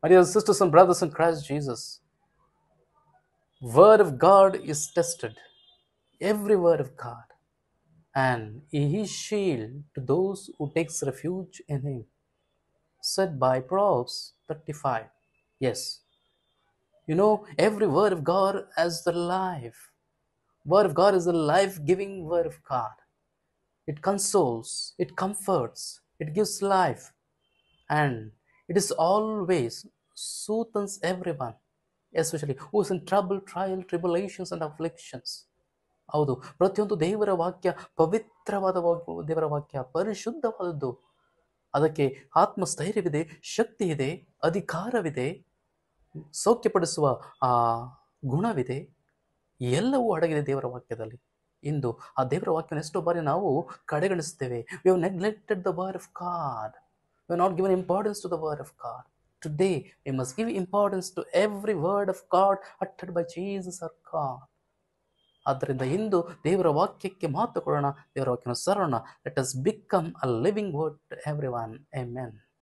My dear sisters and brothers in Christ Jesus, word of God is tested, every word of God, and he is shield to those who takes refuge in him, said by Proverbs 35. Yes, you know, every word of God as the life. Word of God is the life-giving word of God. It consoles, it comforts, it gives life, and It is always soothes everyone, especially who is in trouble, trial, tribulations and afflictions. ಹೌದು ಪ್ರತಿಯೊಂದು ದೇವರ ವಾಕ್ಯ ಪವಿತ್ರವಾದ ದೇವರ ವಾಕ್ಯ ಪರಿಶುದ್ಧವಾದದ್ದು ಅದಕ್ಕೆ ಆತ್ಮಸ್ಥೈರ್ಯವಿದೆ ಶಕ್ತಿ ಇದೆ ಅಧಿಕಾರವಿದೆ ಸೌಖ್ಯಪಡಿಸುವ ಆ ಗುಣವಿದೆ ಎಲ್ಲವೂ ಅಡಗಿದೆ ದೇವರ ವಾಕ್ಯದಲ್ಲಿ ಇಂದು ಆ ದೇವರ ವಾಕ್ಯನ ಎಷ್ಟೋ ಬಾರಿ ನಾವು ಕಡೆಗಣಿಸ್ತೇವೆ ವಿ ಹವ್ ನೆಗ್ಲೆಕ್ಟೆಡ್ ದ ಬಾರ್ of God we are not given importance to the word of God. Today, we must give importance to every word of God uttered by Jesus our God. ಆದ್ದರಿಂದ ಇಂದು ದೇವರ ವಾಕ್ಯಕ್ಕೆ ಮಹತ್ವ ಕೊಡೋಣ ದೇವರ ವಾಕ್ಯನ ಸರೋಣ let us become a living word to every one A men